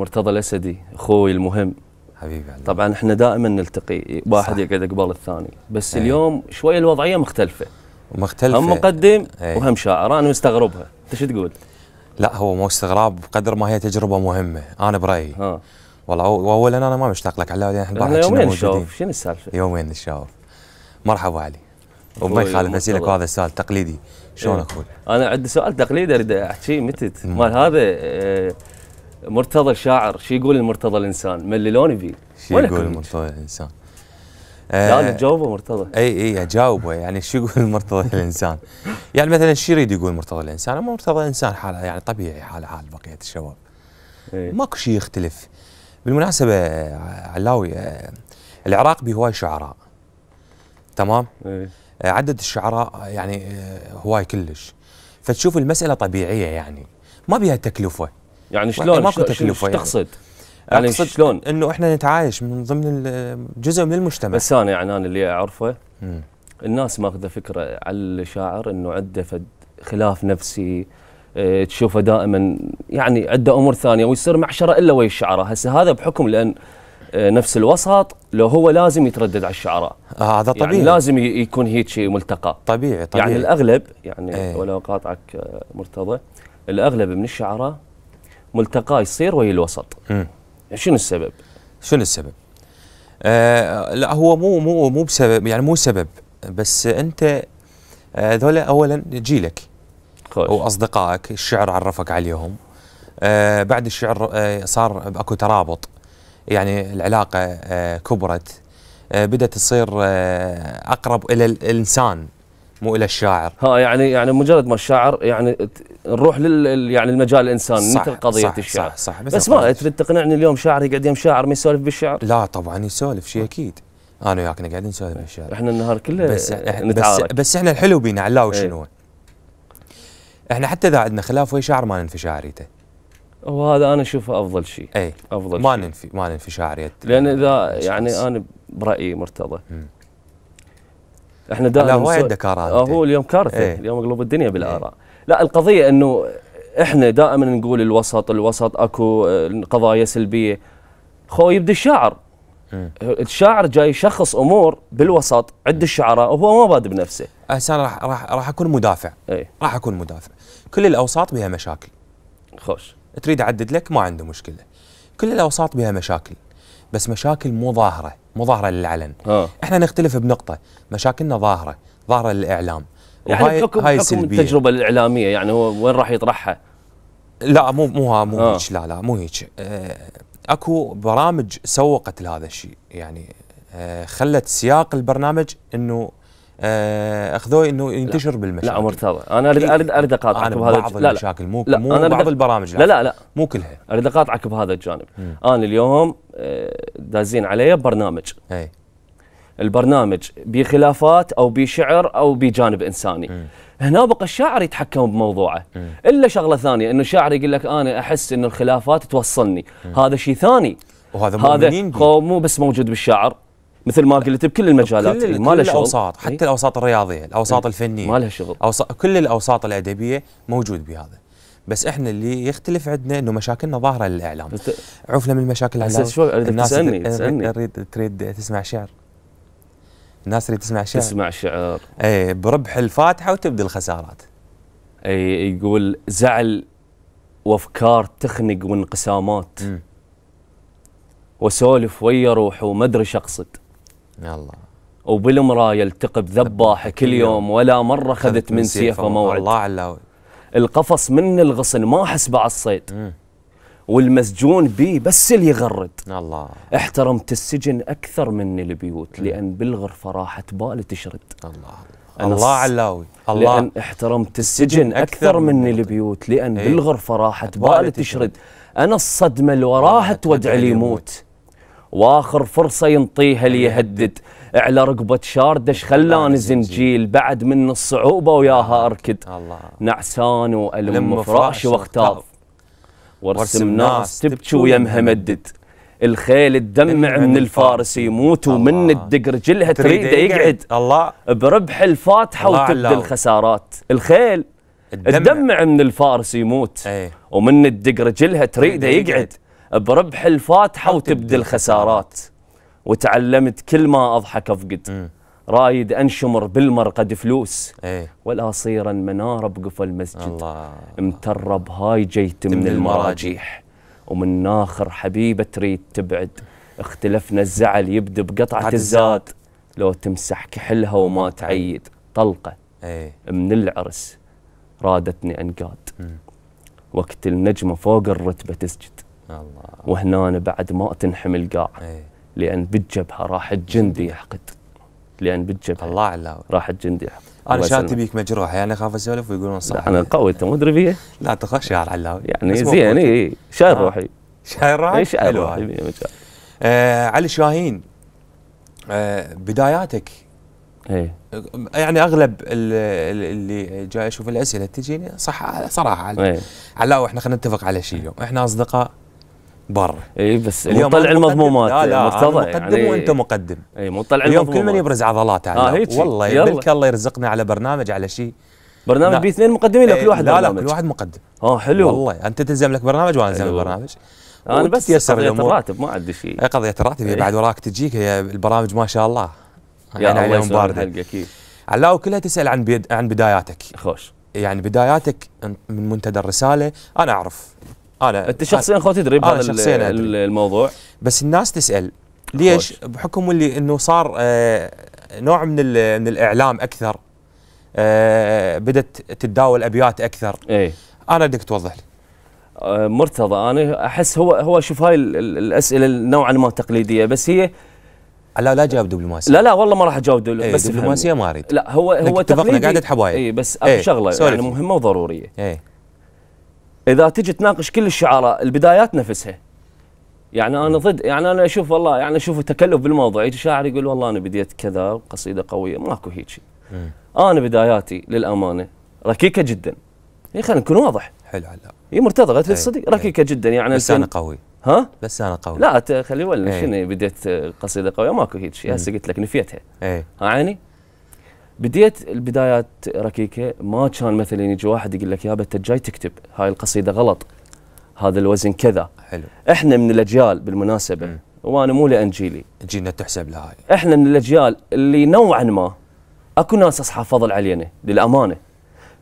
مرتضى الاسدي اخوي المهم حبيبي علي. طبعا احنا دائما نلتقي واحد يقعد قبل الثاني بس أي. اليوم شويه الوضعيه مختلفه مختلفه هم مقدم أي. وهم شاعر انا مستغربها انت شو تقول؟ لا هو مو استغراب بقدر ما هي تجربه مهمه انا برايي ها. والله اولا انا ما مشتاق لك على احنا بعد يومين نشوف شنو السالفه؟ يومين نشوف مرحبا علي وما يخالف اسالك هذا السؤال تقليدي شلون إيه. اقول؟ انا عندي سؤال تقليدي اريد احكي متت مال هذا اه مرتضى شاعر شو يقول المرتضى الانسان من اللي شو يقول المرتضى الانسان آه لا تجاوبه مرتضى اي اي اجاوبه يعني شو يقول مرتضى الانسان يعني مثلا شو يريد يقول مرتضى الانسان مرتضى الانسان حاله يعني طبيعي حاله حال بقيه الشباب ايه ماكو شيء يختلف بالمناسبه علاوي آه، العراق به هواي شعراء تمام آه عدد الشعراء آه، يعني آه، هواي كلش فتشوف المساله طبيعيه يعني ما بيها تكلفه يعني شلون ماكو تكلفه يعني. تقصد؟ يعني أقصد شلون؟ انه احنا نتعايش من ضمن جزء من المجتمع بس انا يعني انا اللي اعرفه الناس ماخذه فكره على الشاعر انه عنده فد خلاف نفسي اه تشوفه دائما يعني عنده امور ثانيه ويصير معشره الا ويا الشعراء، هسه هذا بحكم لان اه نفس الوسط لو هو لازم يتردد على الشعراء آه هذا يعني طبيعي يعني لازم يكون هيك ملتقى طبيعي طبيعي يعني الاغلب يعني ايه. ولو قاطعك آه، مرتضى الاغلب من الشعراء ملتقى يصير وهي الوسط شنو السبب شنو السبب آه لا هو مو مو مو بسبب يعني مو سبب بس انت هذول آه اولا جيلك واصدقائك الشعر عرفك عليهم آه بعد الشعر آه صار اكو ترابط يعني العلاقه آه كبرت آه بدات تصير آه اقرب الى الانسان مو الى الشاعر ها يعني يعني مجرد ما الشاعر يعني نروح لل يعني المجال الانساني مثل قضيه صح الشعر صح صح بس ما تريد تقنعني اليوم شاعر يقعد يم شاعر ما يسولف بالشعر لا طبعا يسولف شيء اكيد انا وياك نقعد نسولف بالشعر احنا النهار كله بس نتعارك. بس, بس احنا الحلو بينا علاوي إيه. شنو احنا حتى اذا عندنا خلاف ويا شاعر ما ننفي شاعريته وهذا انا اشوفه افضل شيء اي افضل ما شيء. ننفي ما ننفي شعريته لان اذا يعني انا برايي مرتضى احنا دائما هواية دكارات آه، هو اليوم كارثه ايه؟ اليوم قلوب الدنيا إيه. بالاراء ايه؟ لا القضيه انه احنا دائما نقول الوسط الوسط اكو آه، قضايا سلبيه خو يبدي الشاعر إيه. الشاعر جاي شخص امور بالوسط عند الشعراء وهو ما باد بنفسه هسه آه، راح راح راح اكون مدافع ايه؟ راح اكون مدافع كل الاوساط بها مشاكل خوش تريد اعدد لك ما عنده مشكله كل الاوساط بها مشاكل بس مشاكل مو ظاهره مو ظاهره للعلن آه. احنا نختلف بنقطه مشاكلنا ظاهره ظاهره للاعلام يعني حكم هاي حكم التجربه الاعلاميه يعني هو وين راح يطرحها لا مو مو مو آه. هيك لا لا مو هيك آه، اكو برامج سوقت لهذا الشيء يعني آه، خلت سياق البرنامج انه آه، اخذوه انه ينتشر لا بالمشاكل لا مرتضى انا اريد إيه، اريد اريد اقاطعك بهذا بعض لا المشاكل مو لا مو أنا بعض البرامج لا لا لا مو كلها اريد اقاطعك بهذا الجانب مم. انا اليوم آه، دازين علي برنامج هي. إيه. البرنامج بخلافات او بشعر او بجانب انساني مم. هنا بقى الشاعر يتحكم بموضوعه مم. الا شغله ثانيه انه الشاعر يقول لك انا احس انه الخلافات توصلني مم. هذا شيء ثاني وهذا هذا مو بس موجود بالشعر مثل ما قلت بكل المجالات يعني، ما لها شغل الاوساط حتى إيه؟ الاوساط الرياضيه الاوساط ايه؟ الفنيه ما لها شغل أوص... كل الاوساط الادبيه موجود بهذا بس احنا اللي يختلف عندنا انه مشاكلنا ظاهره للاعلام بت... عفله من مشاكل الاعلام شو الناس تسالني تسالني تريد تريد تسمع شعر الناس تريد تسمع شعر تسمع شعر اي بربح الفاتحه وتبدي الخسارات اي يقول زعل وافكار تخنق وانقسامات وسولف ويا روح وما ادري اقصد الله وبالمراه يلتقب ذباح كل يوم ولا مره خذت من سيفه موعد الله علاوي القفص من الغصن ما حسبه على الصيد والمسجون بيه بس اللي يغرد الله احترمت السجن اكثر من البيوت مم. لان بالغرفه راحه بال تشرد الله أنا الله علاوي الله لان احترمت السجن اكثر من البيوت لان ايه؟ بالغرفه راحه بال تشرد انا الصدمه اللي وراها تودع لي موت واخر فرصه ينطيها ليهدد على رقبه شاردش خلاني زنجيل بعد من الصعوبه وياها اركد الله. نعسان والم فراشي واختاف وارسم ناس تبكي ويمها مدد الخيل تدمع من الفارس يموت ومن الدق رجلها تريده يقعد الله بربح الفاتحه وتبدل الخسارات الخيل تدمع من الفارس يموت إيه. ومن الدق رجلها تريده يقعد بربح الفاتحه وتبدل خسارات وتعلمت كل ما اضحك افقد رايد انشمر بالمرقد فلوس ايه ولا صيرا مناره بقفا المسجد الله هاي جيت من, المراجيح ومن ناخر حبيبه تريد تبعد اختلفنا الزعل يبدا بقطعه الزاد لو تمسح كحلها وما تعيد طلقه ايه من العرس رادتني انقاد وقت النجمه فوق الرتبه تسجد وهنا بعد ما تنحمل قاع إيه. لان بالجبهه راح الجندي يحقد لان بالجبهه الله علاوي راح الجندي يحقد انا شاتي بيك مجروح يعني اخاف اسولف ويقولون صح انا قوي انت مدري فيه لا تخش يا علاوي يعني زين اي شايل روحي شايل إيه، روحي؟ شايل روحي آه، علي شاهين آه بداياتك ايه يعني اغلب اللي جاي اشوف الاسئله تجيني صح صراحه إيه. على علاوي احنا خلينا نتفق على شيء اليوم احنا اصدقاء برا اي بس مو تطلع المضمومات لا لا مرتضى أنا مقدم يعني وانت مقدم اي مو تطلع اليوم كل من يبرز عضلاته آه والله يبلك الله يرزقنا على برنامج على شيء برنامج بي اثنين مقدمين لكل كل واحد لا برنامج. لا كل واحد مقدم اه حلو والله انت تلزم لك برنامج وانا الزم برنامج انا بس يسر الامور الراتب ما عندي شيء قضيه الراتب هي بعد وراك تجيك هي البرامج ما شاء الله يا يعني الله عليهم بارده علاوه كلها تسال عن بيد عن بداياتك خوش يعني بداياتك من منتدى الرساله انا اعرف انا انت شخصيا خو تدري بهذا الموضوع بس الناس تسال ليش بحكم اللي انه صار آه، نوع من من الاعلام اكثر آه، بدت تتداول ابيات اكثر ايه انا بدك توضح لي آه، مرتضى انا احس هو هو شوف هاي الاسئله نوعا ما تقليديه بس هي لا لا جاوب دبلوماسيه لا لا والله ما راح اجاوب دبلوماسي بس دبلوماسيه ما اريد لا هو هو اتفقنا قاعده حبايب اي بس اكو ايه شغله يعني مهمه وضروريه ايه اذا تجي تناقش كل الشعراء البدايات نفسها يعني انا ضد يعني انا اشوف والله يعني اشوف تكلف بالموضوع يجي شاعر يقول والله انا بديت كذا قصيده قويه ماكو هيك شيء انا بداياتي للامانه ركيكه جدا اي خلينا نكون واضح حلو علاء هي مرتضى الصديق إيه. ركيكه إيه. جدا يعني بس انا قوي ها؟ بس انا قوي لا خلي ولا إيه. شنو بديت قصيده قويه ماكو هيك شيء هسه قلت لك نفيتها اي عيني بديت البدايات ركيكه ما كان مثلا يجي واحد يقول لك يا انت جاي تكتب هاي القصيده غلط هذا الوزن كذا حلو احنا من الاجيال بالمناسبه م. وانا مو لانجيلي جينا تحسب لها احنا من الاجيال اللي نوعا ما اكو ناس اصحاب فضل علينا للامانه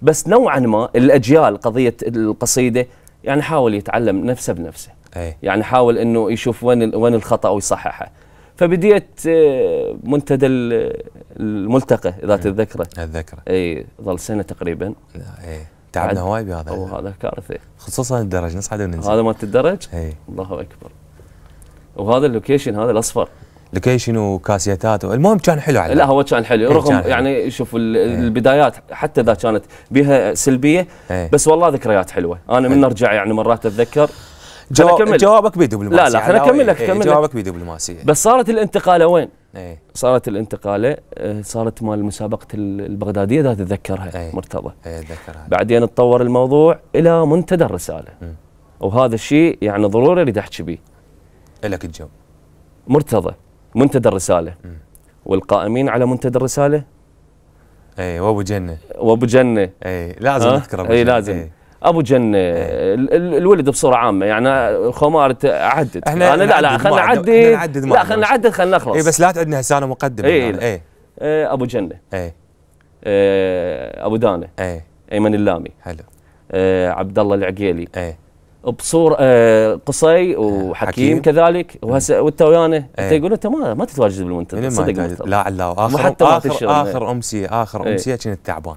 بس نوعا ما الاجيال قضيه القصيده يعني حاول يتعلم نفسه بنفسه أي. يعني حاول انه يشوف وين وين الخطا ويصححه فبديت آه، منتدى الملتقى اذا نعم. تتذكره اتذكره اي ظل سنه تقريبا اي تعبنا هواي بهذا وهذا كارثه خصوصا الدرج نصعد وننزل هذا مالت الدرج؟ اي الله اكبر وهذا اللوكيشن هذا الاصفر لوكيشن وكاسيتات المهم كان حلو على لا هو كان حلو رغم كان حلو. يعني شوف البدايات حتى اذا كانت بها سلبيه بس والله ذكريات حلوه انا من ارجع يعني مرات اتذكر جو... جوابك بدبلوماسيه لا لا خليني اكمل لك إيه جوابك بدبلوماسيه بس صارت الانتقاله وين؟ ايه صارت الانتقاله آه، صارت مال مسابقه البغداديه اذا تتذكرها ايه مرتضى ايه اتذكرها بعدين تطور الموضوع الى منتدى الرساله م. وهذا الشيء يعني ضروري اريد احكي به لك الجو مرتضى منتدى الرساله م. والقائمين على منتدى الرساله اي وابو جنه وابو جنه اي لازم نذكره اي لازم ايه ابو جنه آه، الولد بصوره عامه يعني خمارة عدد احنا انا لا لا خلينا نعدد لا خلينا نعدد خلينا نخلص اي بس لا تعدنا هسه انا مقدم اي إيه. إيه. إيه، ابو جنه اي ابو دانه اي ايمن اللامي حلو عبد الله العقيلي اي بصور آه، قصي وحكيم كذلك وهسه وانت ويانا انت يقول انت ما ما تتواجد بالمنتدى صدق لا لا اخر اخر اخر امسيه اخر امسيه كنت تعبان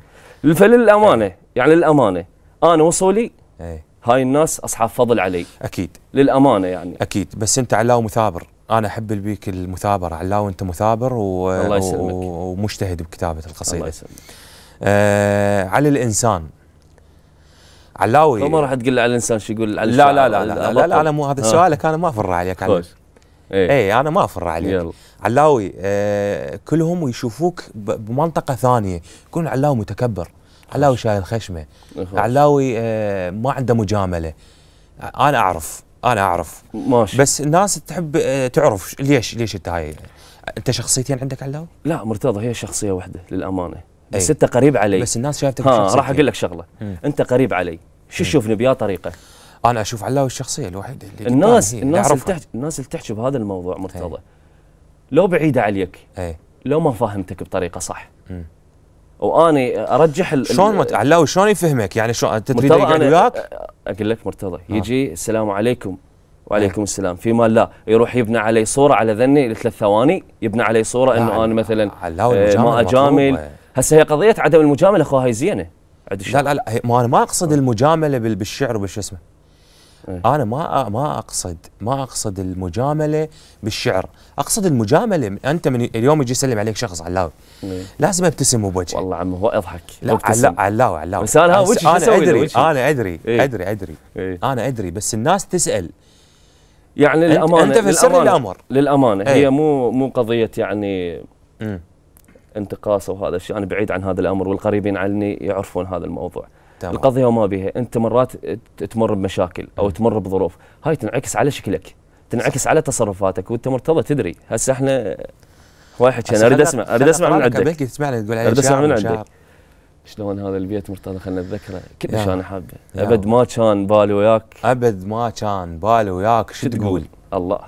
فللامانه يعني للامانه انا وصولي إيه. هاي الناس اصحاب فضل علي اكيد للامانه يعني اكيد بس انت علاو مثابر انا احب بيك المثابره علاو انت مثابر و... الله يسلمك. و... ومجتهد بكتابه القصيده الله يسلمك آه على الانسان علاوي ما راح تقول على الانسان شو يقول على لا لا لا لا, لا, لا, لا, انا مو هذا سؤالك انا ما افر عليك خوش اي إيه، انا ما افر عليك يلا. علاوي آه كلهم يشوفوك بمنطقه ثانيه يكون علاوي متكبر علاوي شايل خشمه علاوي آه، ما عنده مجامله انا اعرف انا اعرف ماشي بس الناس تحب آه، تعرف ليش ليش انت هاي انت شخصيتين عندك علاوي؟ لا مرتضى هي شخصيه واحده للامانه إيه. بس انت قريب علي بس الناس شايفتك شخصيه راح اقول لك شغله مم. انت قريب علي شو تشوفني بيا طريقه؟ انا اشوف علاوي الشخصيه الوحيده اللي الناس اللي الناس اللي تحكي الناس اللي تحكي بهذا الموضوع مرتضى أي. لو بعيده عليك أي. لو ما فاهمتك بطريقه صح مم. واني ارجح شلون مت... علاوي شلون يفهمك يعني شلون انت تريد يقعد وياك؟ اقول لك مرتضى آه. يجي آه. السلام عليكم وعليكم آه. السلام فيما لا يروح يبنى علي صوره على ذني لثلاث ثواني يبنى علي صوره انه انا مثلا آه ما اجامل هسه هي قضيه عدم المجامله اخوها هي زينه لا لا لا ما انا ما اقصد آه. المجامله بالشعر وبالش اسمه إيه. انا ما ما اقصد ما اقصد المجامله بالشعر اقصد المجامله انت من اليوم يجي يسلم عليك شخص علاوي إيه. لازم ابتسم بوجهه والله عمه هو اضحك لا علاوي علاوي علاو. بس انا وجهي انا ادري انا ادري إيه؟ ادري ادري إيه؟ انا ادري بس الناس تسال يعني للامانه انت في سر الامر للامانه هي إيه. مو مو قضيه يعني انتقاص وهذا الشيء انا بعيد عن هذا الامر والقريبين عني يعرفون هذا الموضوع تمام. القضيه وما بها انت مرات تمر بمشاكل او تمر بظروف هاي تنعكس على شكلك تنعكس على تصرفاتك وانت مرتضى تدري هسه احنا واحد كان اريد اسمع اريد اسمع من عندك تسمع لي تقول اريد اسمع من عندك شلون هذا البيت مرتضى خلنا نتذكره كلش انا حابه ابد ما كان بالي وياك ابد ما كان بالي وياك شو تقول الله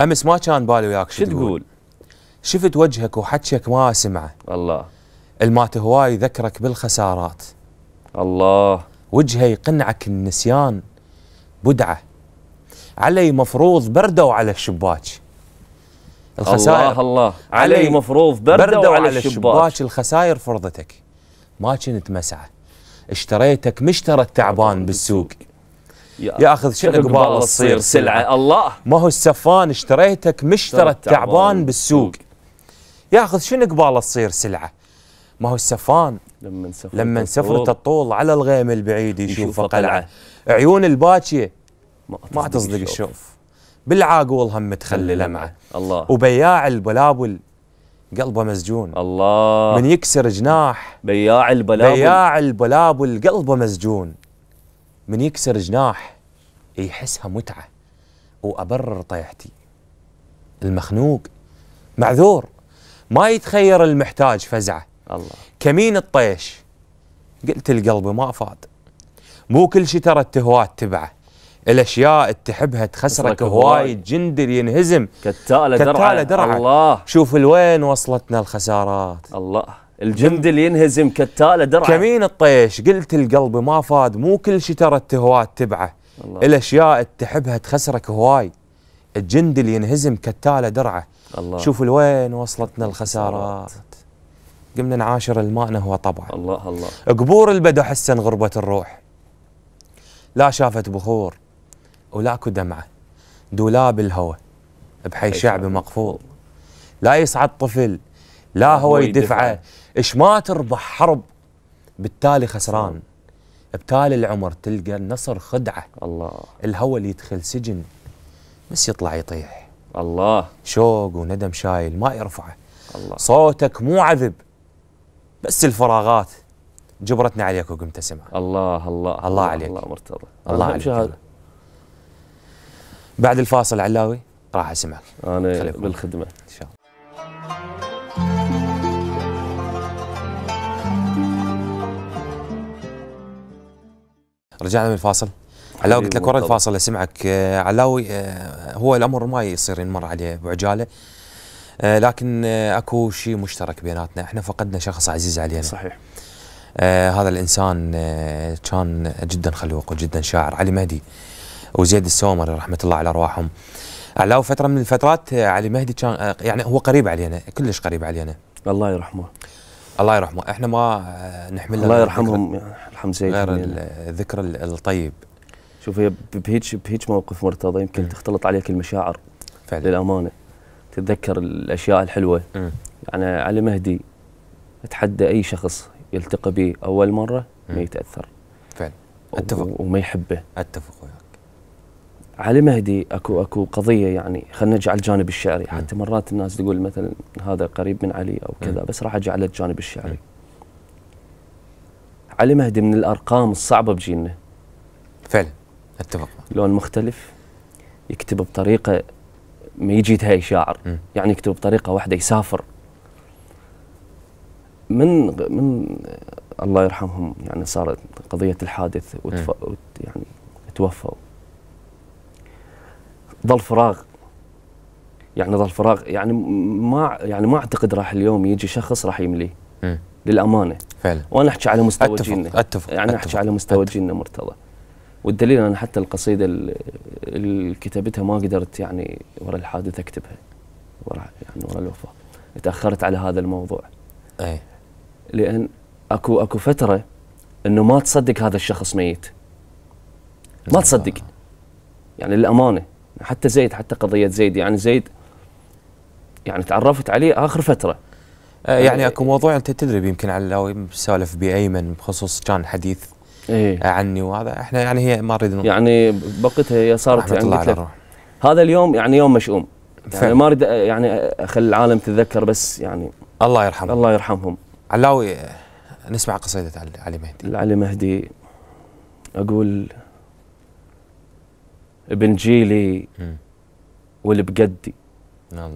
امس ما كان بالي وياك شو تقول شفت وجهك وحكيك ما اسمعه الله المات هواي ذكرك بالخسارات الله وجهه يقنعك النسيان بدعه علي مفروض بردوا على الشباك الخسائر الله الله علي, علي مفروض بردوا, بردوا على, على الشباك الخسائر فرضتك ما كنت مسعه اشتريتك مشترى التعبان بالسوق ياخذ شنو قباله تصير سلعه الله ما هو السفان اشتريتك مشترى التعبان بالسوق ياخذ شنو قباله تصير سلعه ما هو السفان لما سفرت لما سفرت الطول على الغيم البعيد يشوف قلعه عيون الباكيه ما تصدق الشوف بالعاقول هم تخلي لمعه الله وبياع البلابل قلبه مسجون الله من يكسر جناح بياع البلابل بياع البلابل قلبه مسجون من يكسر جناح يحسها متعه وابرر طيحتي المخنوق معذور ما يتخير المحتاج فزعه الله كمين الطيش قلت القلب ما فاض مو كل شيء ترى التهوات تبعه الاشياء تحبها تخسرك هواي الجندل ينهزم كتاله درعه كتاله درعه الله شوف لوين وصلتنا الخسارات الله الجندل ينهزم كتاله درعه كمين الطيش قلت القلب ما فاد مو كل شيء ترى التهوات تبعه الاشياء تحبها تخسرك هواي الجندل ينهزم كتاله درعه الله شوف لوين وصلتنا الخسارات قمنا نعاشر الماء نهوى طبعا الله الله قبور البدو حسن غربة الروح لا شافت بخور ولاكو دمعة دولاب الهوى بحي شعب مقفول لا يصعد طفل لا هو يدفعه اش ما تربح حرب بالتالي خسران بتالي العمر تلقى النصر خدعة الله الهوى اللي يدخل سجن بس يطلع يطيح الله شوق وندم شايل ما يرفعه الله صوتك مو عذب بس الفراغات جبرتنا عليك وقمت اسمع الله الله الله عليك الله مرتضى الله عليك هذا بعد الفاصل علاوي راح اسمعك انا بالخدمه ان شاء الله رجعنا من الفاصل علاوي قلت لك ورا الفاصل اسمعك آه، علاوي آه، هو الامر ما يصير ينمر عليه بعجاله آه، لكن آه، اكو شيء مشترك بيناتنا احنا فقدنا شخص عزيز علينا صحيح آه هذا الانسان آه كان جدا خلوق وجدا شاعر علي مهدي وزيد السومري رحمه الله على ارواحهم على فتره من الفترات آه، علي مهدي كان آه يعني هو قريب علينا كلش قريب علينا الله يرحمه الله يرحمه احنا ما نحمل الله يرحمهم يرحم زيد غير الذكر الطيب شوف هي بهيج بهيج موقف مرتضى يمكن تختلط عليك المشاعر فعلا للامانه تتذكر الاشياء الحلوه م. يعني علي مهدي اتحدى اي شخص يلتقي به اول مره ما يتاثر فعلا اتفق وما يحبه اتفق وياك علي مهدي اكو اكو قضيه يعني خلينا نرجع الجانب الشعري م. حتى مرات الناس تقول مثلا هذا قريب من علي او كذا بس راح اجي على الجانب الشعري م. علي مهدي من الارقام الصعبه بجيلنا فعلا اتفق لون مختلف يكتب بطريقه ما يجي انتهاء شاعر م. يعني يكتب بطريقه واحده يسافر من من الله يرحمهم يعني صارت قضيه الحادث وتف... وت... يعني توفوا ظل فراغ يعني ظل فراغ يعني ما يعني ما اعتقد راح اليوم يجي شخص راح يمليه للامانه فعلا وانا احكي على مستوى جيلنا اتفق يعني احكي على مستوى جيلنا مرتضى والدليل انا حتى القصيده اللي كتبتها ما قدرت يعني ورا الحادثه اكتبها ورا يعني ورا الوفاه تاخرت على هذا الموضوع اي لان اكو اكو فتره انه ما تصدق هذا الشخص ميت ما تصدق يعني للامانه حتى زيد حتى قضيه زيد يعني زيد يعني تعرفت عليه اخر فتره أه، يعني اكو موضوع انت تدري يمكن على سالف بايمن بخصوص كان حديث إيه؟ عني وهذا احنا يعني هي ما نريد يعني بقتها هي صارت يعني لك هذا اليوم يعني يوم مشؤوم يعني ما اريد يعني اخلي العالم تتذكر بس يعني الله يرحمهم الله يرحمهم علاوي نسمع قصيدة علي مهدي علي مهدي أقول ابن جيلي والبقدي الله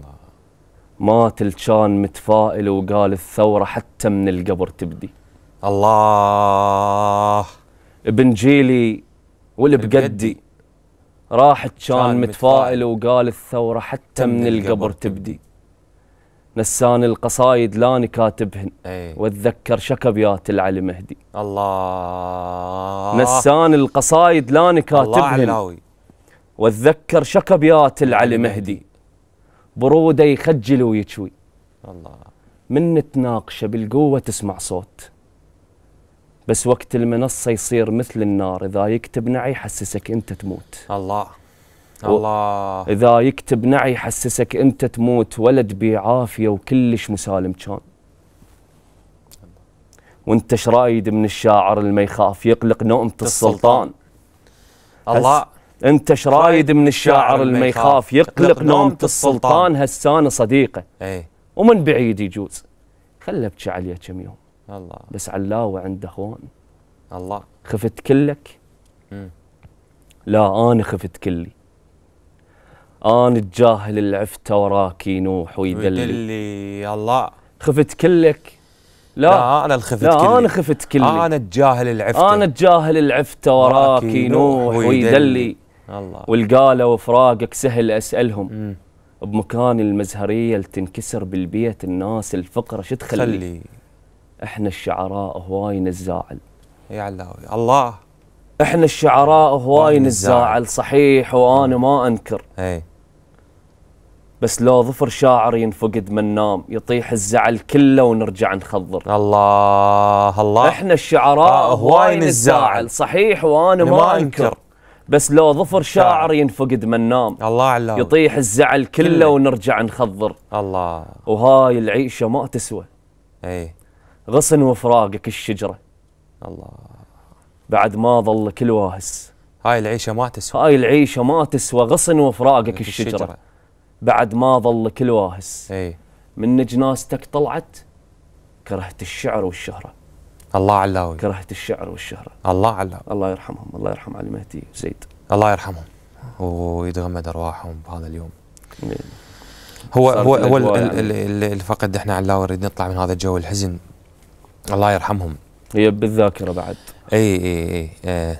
مات الشان متفائل وقال الثورة حتى من القبر تبدي الله ابن جيلي والبقدي راحت كان متفائل وقال الثورة حتى من القبر تبدي نسان القصايد لاني كاتبهن أي. واتذكر شكبيات العلي مهدي الله نسان القصايد لاني كاتبهن واتذكر شكبيات العلي مهدي بروده يخجل ويشوي الله من تناقشه بالقوه تسمع صوت بس وقت المنصه يصير مثل النار اذا يكتب نعي يحسسك انت تموت الله الله اذا يكتب نعي يحسسك انت تموت ولد بعافيه وكلش مسالم كان وانت شرايد من الشاعر اللي ما يخاف يقلق نومة السلطان الله انت شرايد من الشاعر اللي ما يخاف يقلق نومة السلطان هسانه صديقه اي ومن بعيد يجوز خله ابكي عليه كم يوم الله بس علاوه عنده اخوان الله خفت كلك مم. لا انا خفت كلي انا الجاهل اللي عفت وراكي نوح ويدلي ويدلي الله خفت كلك لا, لا انا الخفت لا كلي. انا خفت كلي انا الجاهل اللي انا الجاهل اللي عفته وراكي نوح ويدلي الله والقالة وفراقك سهل اسالهم مم. بمكان المزهريه لتنكسر بالبيت الناس الفقره شو تخلي احنا الشعراء هواي نزاعل يا علاوي الله احنا الشعراء هواي نزاعل صحيح وانا ما انكر اي بس لو ظفر شاعر ينفقد من نام يطيح الزعل كله ونرجع نخضر الله الله احنا الشعراء آه، هواي نزاعل صحيح وانا ما انكر بس لو ظفر شاعر ينفقد من نام الله علاوي يطيح الزعل كله ونرجع نخضر الله وهاي العيشه ما تسوى ايه غصن وفراقك الشجره الله بعد ما ظل كل واهس هاي العيشه ما تسوى هاي العيشه ما تسوى غصن وفراقك الشجره, الشجرة. بعد ما ظل كل واهس اي من جنازتك طلعت كرهت الشعر والشهره الله علاوي كرهت الشعر والشهره الله علاوي الله يرحمهم الله يرحم علي مهدي وسيد الله يرحمهم ويتغمد ارواحهم بهذا اليوم هو هو هو الفقد احنا علاوي نريد نطلع من هذا الجو الحزن الله يرحمهم هي بالذاكره بعد اي اي اي, اي.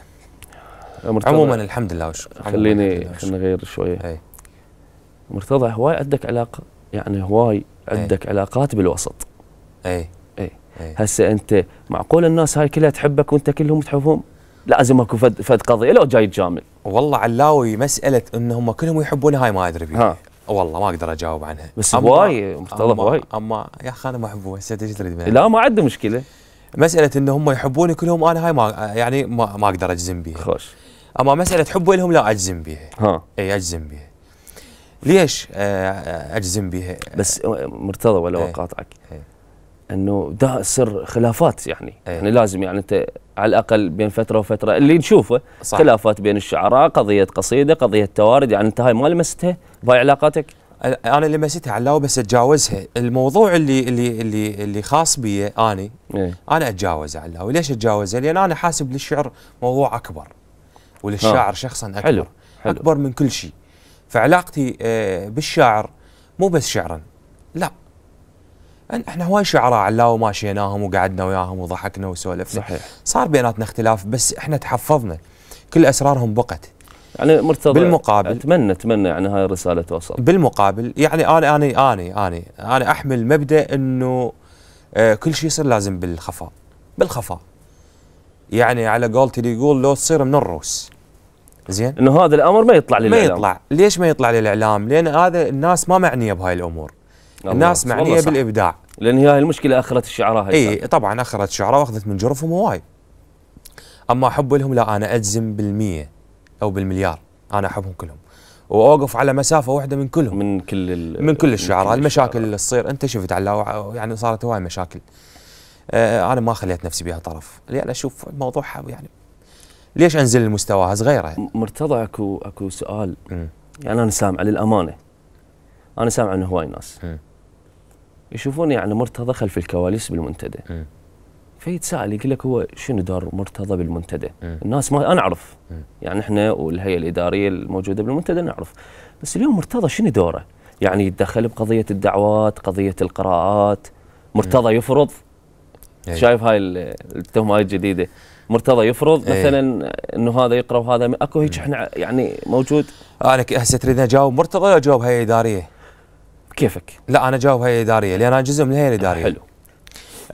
عموما الحمد لله وش خليني خلينا نغير شويه اي مرتضى هواي عندك علاقه يعني هواي عندك علاقات بالوسط اي اي, أي. هسه انت معقول الناس هاي كلها تحبك وانت كلهم تحبهم لازم اكو فد فد قضيه لو جاي تجامل والله علاوي مساله انهم كلهم يحبون هاي ما ادري فيها والله ما اقدر اجاوب عنها بس هواي مرتضى هواي اما يا اخي انا ما احبه هسه ايش تريد لا ما عنده مشكله مساله ان هم يحبوني كلهم انا هاي ما يعني ما, ما اقدر اجزم بها خوش اما مساله حبه لهم لا اجزم بها ها اي اجزم بها ليش آه، آه، اجزم بها؟ بس مرتضى ولا اقاطعك انه ده سر خلافات يعني أيه. يعني لازم يعني انت على الاقل بين فتره وفتره اللي نشوفه خلافات بين الشعراء قضيه قصيده قضيه توارد يعني انت هاي ما لمستها ضايع علاقاتك؟ انا لمستها علاوه بس اتجاوزها الموضوع اللي اللي اللي اللي خاص بي انا إيه؟ انا اتجاوزه اللاو ليش اتجاوزه لان انا حاسب للشعر موضوع اكبر وللشاعر آه. شخصا اكبر حلو. حلو. اكبر من كل شيء فعلاقتي آه، بالشاعر مو بس شعرا لا احنا هواي شعراء علاوه ماشيناهم وقعدنا وياهم وضحكنا وسولفنا صحيح صار بيناتنا اختلاف بس احنا تحفظنا كل اسرارهم بقت يعني مرتضى بالمقابل اتمنى اتمنى يعني هاي الرساله توصل بالمقابل يعني انا انا انا انا انا احمل مبدا انه آه، كل شيء يصير لازم بالخفاء بالخفاء يعني على قولتي اللي يقول لو تصير من الروس زين انه هذا الامر ما يطلع للاعلام ما يطلع ليش ما يطلع للاعلام لان هذا الناس ما معنيه بهاي الامور الناس معنيه بالابداع لان هي المشكله اخرت الشعراء هاي اي طبعا اخرت الشعراء واخذت من جرفهم هواي اما حب لهم لا انا اجزم بالمية او بالمليار انا احبهم كلهم واوقف على مسافه واحده من كلهم من كل من كل الشعراء المشاكل اللي تصير انت شفت على يعني صارت هواي مشاكل آه، انا ما خليت نفسي بها طرف لان اشوف الموضوع يعني ليش انزل لمستواها صغيره يعني. مرتضى اكو اكو سؤال يعني انا سامع للامانه انا سامع انه هواي ناس يشوفون يعني مرتضى خلف الكواليس بالمنتدى م. فيتساءل يقول لك هو شنو دور مرتضى بالمنتدى؟ إيه. الناس ما انا اعرف إيه. يعني احنا والهيئه الاداريه الموجوده بالمنتدى نعرف بس اليوم مرتضى شنو دوره؟ يعني يتدخل بقضيه الدعوات، قضيه القراءات، مرتضى إيه. يفرض أي. شايف هاي التهمه هاي الجديده مرتضى يفرض أي. مثلا انه هذا يقرا وهذا اكو هيك احنا يعني موجود انا آه، هسه تريد اجاوب مرتضى ولا اجاوب هيئه اداريه؟ كيفك لا انا اجاوب هيئه اداريه لان انا جزء من الهيئه الاداريه حلو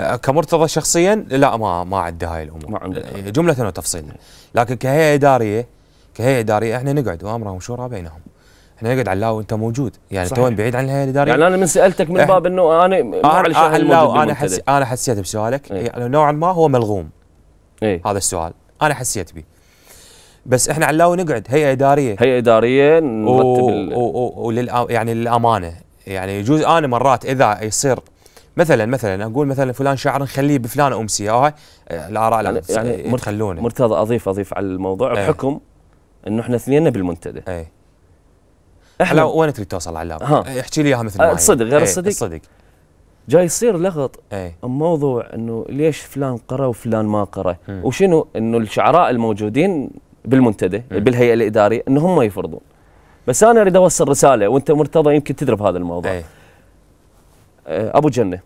آه، كمرتضى شخصيا لا ما ما عنده هاي الامور ما عنده آه، جمله وتفصيلا لكن كهيئه اداريه كهيئه اداريه احنا نقعد وامره وشورى بينهم احنا نقعد على اللاو وانت موجود يعني تو بعيد عن الهيئه الاداريه يعني انا من سالتك من إيه. باب انه انا علي انا اللاو انا حسي انا حسيت بسؤالك ايه؟ يعني نوعا ما هو ملغوم ايه؟ هذا السؤال انا حسيت به بس احنا على اللاو نقعد هيئه اداريه هيئه اداريه نرتب و... و... وللأ يعني للامانه يعني يجوز انا مرات اذا يصير مثلا مثلا اقول مثلا فلان شاعر نخليه بفلان امسيه او هاي آه، الاراء يعني, يعني مرتضى اضيف اضيف على الموضوع ايه بحكم انه احنا اثنيننا بالمنتدى ايه احنا وين تريد توصل على احكي لي اياها مثل آه، ما الصدق غير ايه الصدق الصدق جاي يصير لغط ايه الموضوع انه ليش فلان قرا وفلان ما قرا وشنو انه الشعراء الموجودين بالمنتدى بالهيئه الاداريه انه هم يفرضون بس انا اريد اوصل رساله وانت مرتضى يمكن تدري بهذا الموضوع أي. آه، ابو جنه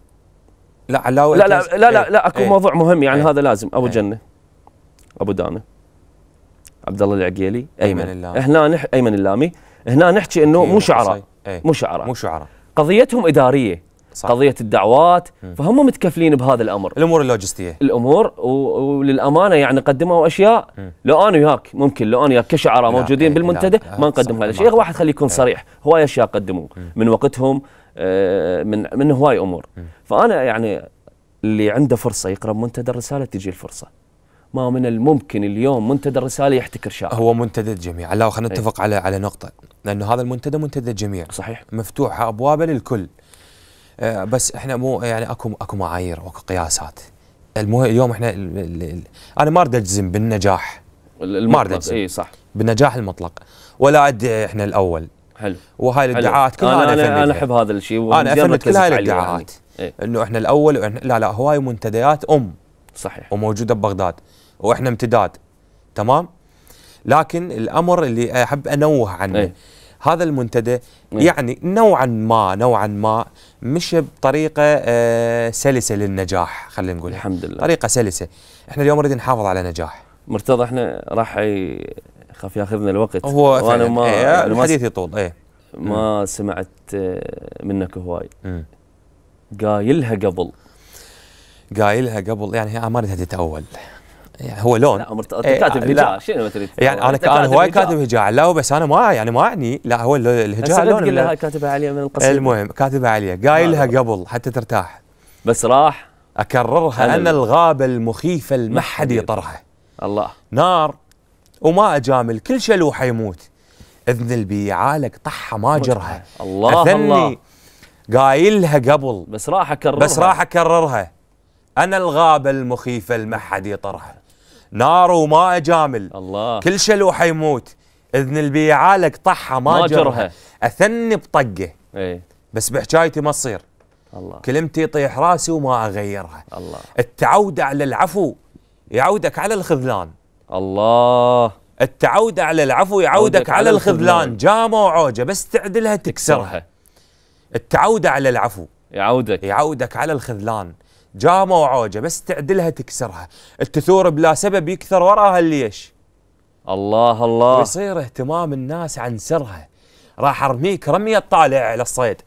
لا لا لا لا لا لا, إيه، لا اكو ايه موضوع مهم يعني ايه هذا لازم ابو ايه جنه ابو دانه عبد الله العقيلي ايمن, هنا نح ايمن اللامي هنا نحكي انه إيه، مو شعراء إيه. مو شعراء مو شعراء قضيتهم اداريه صح. قضيه الدعوات فهم متكفلين بهذا الامر الامور اللوجستيه الامور وللامانه يعني قدموا اشياء لو انا وياك ممكن لو انا وياك كشعراء موجودين بالمنتدى ما نقدم هذا الشيء واحد خليه يكون صريح هواي اشياء قدموا من وقتهم آه، من من هواي امور فانا يعني اللي عنده فرصه يقرا منتدى الرساله تجي الفرصه ما من الممكن اليوم منتدى الرساله يحتكر شاعر هو منتدى الجميع لا خلينا إيه. نتفق على على نقطه لانه هذا المنتدى منتدى الجميع صحيح مفتوحه ابوابه للكل آه، بس احنا مو يعني اكو اكو معايير واكو قياسات المهم اليوم احنا انا ما اريد اجزم بالنجاح ما اريد اجزم اي صح بالنجاح المطلق ولا ادعي احنا الاول حلو وهاي الادعاءات كلها انا انا, يعني. احب هذا الشيء انا افند كل هاي الادعاءات يعني. إيه. انه احنا الاول وإحنا لا لا هواي منتديات ام صحيح وموجوده ببغداد واحنا امتداد تمام لكن الامر اللي احب انوه عنه إيه؟ هذا المنتدى إيه؟ يعني نوعا ما نوعا ما مش بطريقه آه سلسه للنجاح خلينا نقول الحمد لله طريقه سلسه احنا اليوم نريد نحافظ على نجاح مرتضى احنا راح خاف ياخذنا الوقت هو وانا ما إيه يعني الحديث يطول ايه ما م. سمعت آه، منك هواي قايلها قبل قايلها قبل يعني هي ما تتأول يعني هو لون لا مرت... إيه كاتب هجاء آه، شنو تريد يعني انا كان هواي كاتب هجاء لا بس انا ما يعني ما اعني لا هو الهجاء لون تقول لها كاتبها عليه من القصيده المهم كاتبها عليه قايلها قبل حتى ترتاح بس راح اكررها انا, الغابه المخيفه المحد يطرها الله نار وما اجامل كل شلو يموت اذن البي عالق طحه جرها الله أثني الله قايلها قبل بس راح اكررها بس راح اكررها انا الغابه المخيفه المحد يطرها نار وما اجامل الله كل شلو يموت اذن البي عالق طحه جرها اثني بطقه ايه بس بحكايتي ما تصير الله كلمتي يطيح راسي وما اغيرها الله التعود على العفو يعودك على الخذلان الله التعود على العفو يعودك على, على الخذلان جامه وعوجه بس تعدلها تكسرها, التعود على العفو يعودك يعودك على الخذلان جامه وعوجه بس تعدلها تكسرها التثور بلا سبب يكثر وراها ليش الله الله ويصير اهتمام الناس عن سرها راح ارميك رميه طالع على الصيد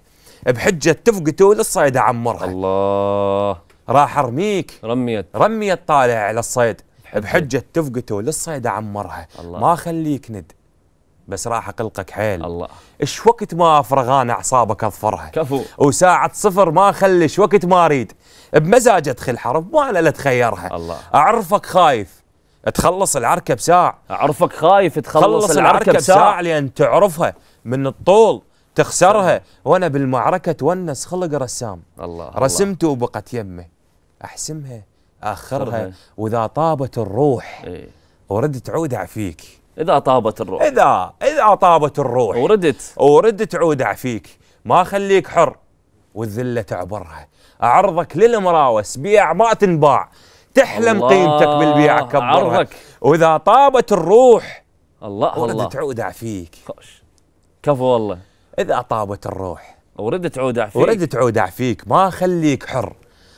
بحجه تفقته للصيد اعمرها الله راح ارميك رميه رميه طالع على الصيد بحجه تفقته للصيد عمرها الله. ما اخليك ند بس راح اقلقك حيل الله ايش وقت ما افرغ انا اعصابك اظفرها كفو وساعه صفر ما اخلي وقت ما اريد بمزاج ادخل حرب ما انا لا تخيرها الله اعرفك خايف تخلص العركه بساع اعرفك خايف تخلص العركه بساع, بساع لان تعرفها من الطول تخسرها وانا بالمعركه تونس خلق رسام الله رسمته وبقت يمه احسمها اخرها واذا طابت الروح إيه؟ ورد تعود عفيك اذا طابت الروح اذا اذا طابت الروح وردت وردت تعود عفيك ما خليك حر والذله تعبرها اعرضك للمراوس بيع ما تنباع تحلم قيمتك بالبيع طيب كبرها عرضك واذا طابت الروح الله وردت الله تعود عفيك كفو والله اذا طابت الروح وردت عود عفيك وردت عود عفيك ما خليك حر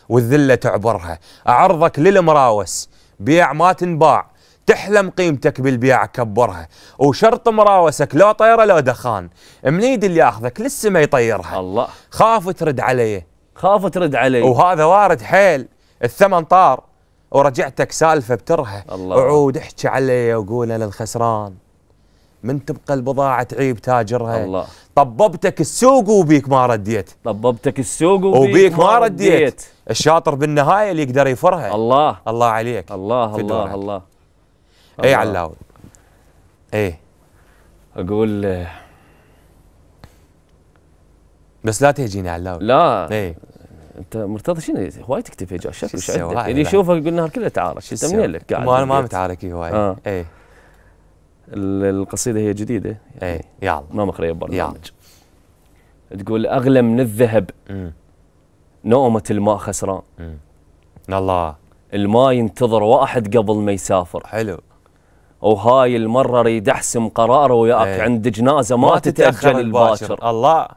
والذلة تعبرها أعرضك للمراوس بيع ما تنباع تحلم قيمتك بالبيع كبرها وشرط مراوسك لا طيره لا دخان من ايد اللي ياخذك للسما يطيرها الله خاف ترد عليه خاف ترد عليه وهذا وارد حيل الثمن طار ورجعتك سالفه بترها الله وعود احكي عليه وقول للخسران من تبقى البضاعة تعيب تاجرها الله طببتك السوق وبيك ما رديت طببتك السوق وبيك, وبيك ما رديت. الشاطر بالنهاية اللي يقدر يفرها الله الله عليك الله في الله, الله إيه الله اي علاوي اي اقول بس لا تهجيني علاوي لا اي انت مرتضى شنو هواي تكتب شو شكلك اللي يعني يشوفك يقول النهار كله تعارك انت منين لك قاعد ما انا ما متعارك هواي آه. اي القصيده هي جديده يعني ايه يلا ما مقريه ببرنامج تقول اغلى من الذهب نومه الماء خسران الله الماء ينتظر واحد قبل ما يسافر حلو وهاي المره اريد احسم قراره وياك ايه. عند جنازه ما, ما تتاجل الباشر الله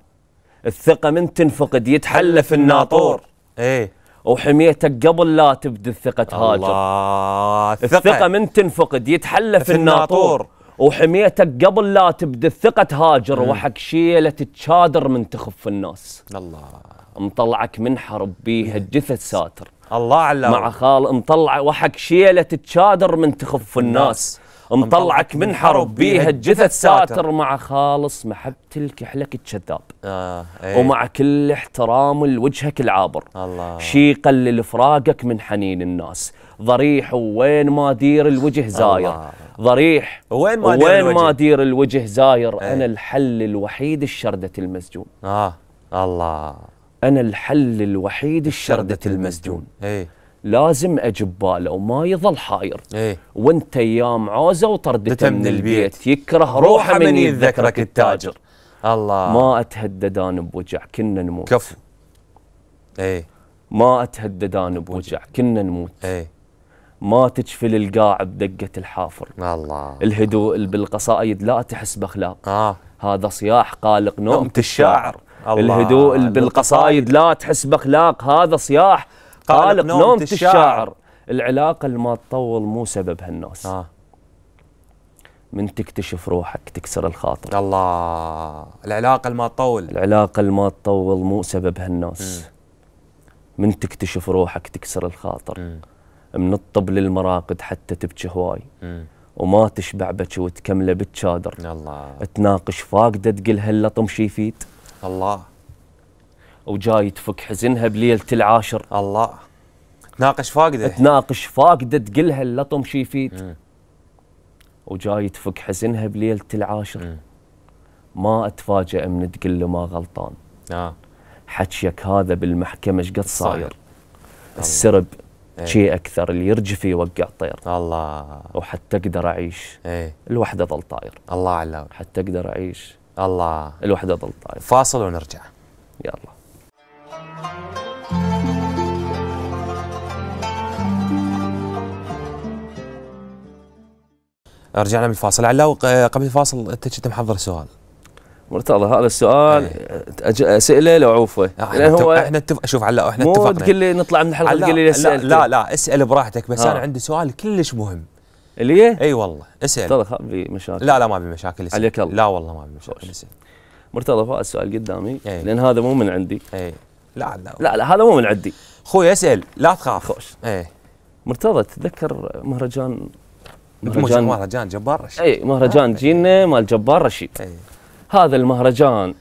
الثقه من تنفقد يتحلف الناطور ايه وحميتك قبل لا تبدي الثقه تهاجر الله الثقه, الثقة من تنفقد يتحلف الناطور, الناطور. وحميتك قبل لا تبدا الثقه تهاجر وحق شيله تشادر من تخف الناس الله مطلعك من حرب بيها الجثث ساتر الله على مع خال مطلع وحق شيله تشادر من تخف الناس مطلعك من حرب بيها الجثث ساتر مع خالص محبة الكحلك الكذاب آه ايه ومع كل احترام لوجهك العابر الله شي قلل فراقك من حنين الناس ضريح وين ما دير الوجه زاير الله ضريح وين ما دير وين الوجه؟ ما دير الوجه زاير ايه؟ انا الحل الوحيد الشردة المسجون اه الله انا الحل الوحيد الشردة المسجون ايه لازم اجيب باله وما يظل حاير ايه وانت ايام عوزه وطردته من, البيت يكره روحه من يذكرك التاجر الله ما اتهدد انا بوجع كنا نموت كفو ايه ما اتهدد انا بوجع كنا نموت ايه ما تجفل القاع بدقة الحافر الله الهدوء اللي بالقصائد لا تحس بأخلاق آه. هذا صياح قالق نومة الشاعر الله. الهدوء اللي بالقصائد لا تحس بأخلاق هذا صياح قالق نومة, الشاعر. الشاعر العلاقة اللي ما تطول مو سبب هالناس آه. من تكتشف روحك تكسر الخاطر الله العلاقة اللي ما تطول العلاقة اللي ما تطول مو سبب هالناس م. من تكتشف روحك تكسر الخاطر م. من الطب للمراقد حتى تبكي هواي وما تشبع بكي وتكمله بالشادر الله تناقش فاقده تقول هلا طمشي فيت الله وجاي تفك حزنها بليله العاشر الله تناقش فاقده تناقش فاقده تقول هلا طمشي فيت وجاي تفك حزنها بليله العاشر م. ما اتفاجئ من تقول له ما غلطان آه. حكيك هذا بالمحكمه ايش قد صاير السرب أيه. شيء اكثر اللي يرجف يوقع طير الله وحتى اقدر اعيش أيه. الوحده ظل طاير الله علاوي حتى اقدر اعيش الله الوحده ظل طاير فاصل ونرجع يلا رجعنا من الفاصل علاوي قبل الفاصل انت كنت محضر سؤال مرتضى هذا السؤال أيه. اسئله لو عوفه إيه، احنا هو احنا اتفق شوف علاء احنا مو اتفقنا مو تقول لي نطلع من الحلقه تقول لي لا, لا لا اسال براحتك بس آه. انا عندي سؤال كلش مهم اللي ايه اي والله اسال مرتضى ابي مشاكل لا لا ما بمشاكل مشاكل اسال عليك الله لا والله ما بمشاكل مشاكل اسال مرتضى فاز السؤال قدامي أيه. لان هذا مو من عندي اي لا لا لا لا هذا مو من عندي خوي اسال لا تخاف خوش اي مرتضى تتذكر مهرجان مهرجان مهرجان جبار رشيد اي مهرجان آه. جينا مال جبار رشيد أي. هذا المهرجان